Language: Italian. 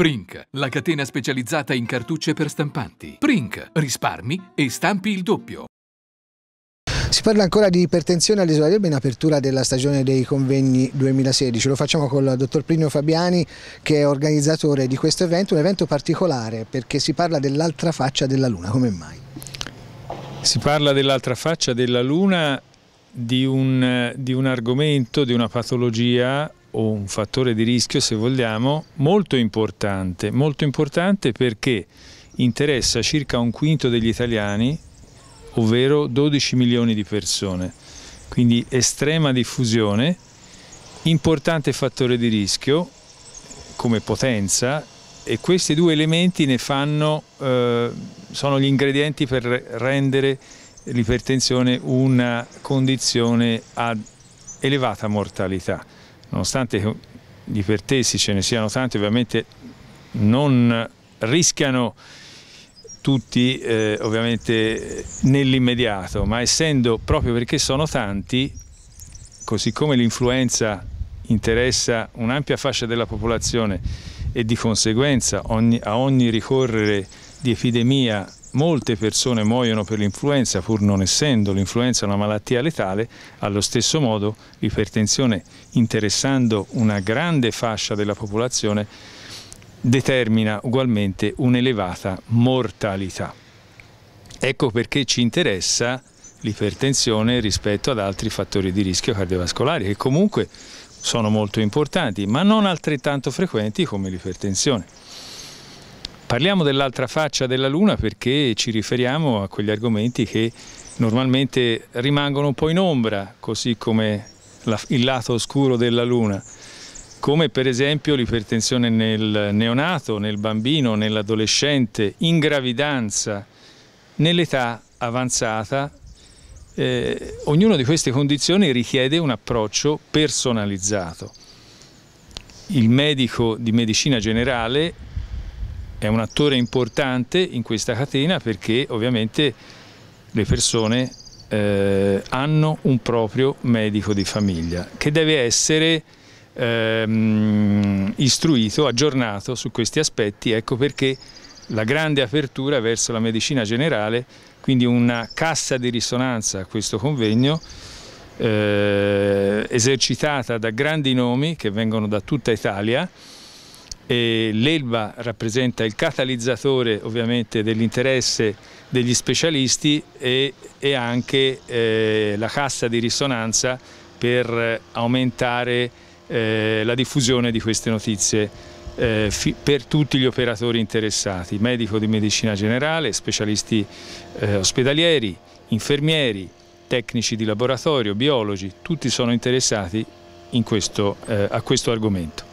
Prink, la catena specializzata in cartucce per stampanti. Prink, risparmi e stampi il doppio. Si parla ancora di ipertensione all'isola di d'Elba in apertura della stagione dei convegni 2016. Lo facciamo con il dottor Plinio Fabiani che è organizzatore di questo evento, un evento particolare perché si parla dell'altra faccia della Luna. Come mai? Si parla dell'altra faccia della Luna di un, di un argomento, di una patologia o un fattore di rischio se vogliamo molto importante, molto importante perché interessa circa un quinto degli italiani, ovvero 12 milioni di persone, quindi estrema diffusione, importante fattore di rischio come potenza e questi due elementi ne fanno, eh, sono gli ingredienti per rendere l'ipertensione una condizione ad elevata mortalità nonostante di pertesi ce ne siano tanti, ovviamente non rischiano tutti eh, ovviamente nell'immediato, ma essendo proprio perché sono tanti, così come l'influenza interessa un'ampia fascia della popolazione e di conseguenza ogni, a ogni ricorrere di epidemia molte persone muoiono per l'influenza, pur non essendo l'influenza una malattia letale, allo stesso modo l'ipertensione, interessando una grande fascia della popolazione, determina ugualmente un'elevata mortalità. Ecco perché ci interessa l'ipertensione rispetto ad altri fattori di rischio cardiovascolari che comunque sono molto importanti, ma non altrettanto frequenti come l'ipertensione. Parliamo dell'altra faccia della Luna perché ci riferiamo a quegli argomenti che normalmente rimangono un po' in ombra, così come la, il lato oscuro della Luna, come per esempio l'ipertensione nel neonato, nel bambino, nell'adolescente, in gravidanza, nell'età avanzata. Eh, ognuna di queste condizioni richiede un approccio personalizzato. Il medico di medicina generale è un attore importante in questa catena perché ovviamente le persone eh, hanno un proprio medico di famiglia che deve essere ehm, istruito, aggiornato su questi aspetti, ecco perché la grande apertura verso la medicina generale, quindi una cassa di risonanza a questo convegno eh, esercitata da grandi nomi che vengono da tutta Italia L'Elba rappresenta il catalizzatore ovviamente dell'interesse degli specialisti e, e anche eh, la cassa di risonanza per aumentare eh, la diffusione di queste notizie eh, per tutti gli operatori interessati, medico di medicina generale, specialisti eh, ospedalieri, infermieri, tecnici di laboratorio, biologi, tutti sono interessati questo, eh, a questo argomento.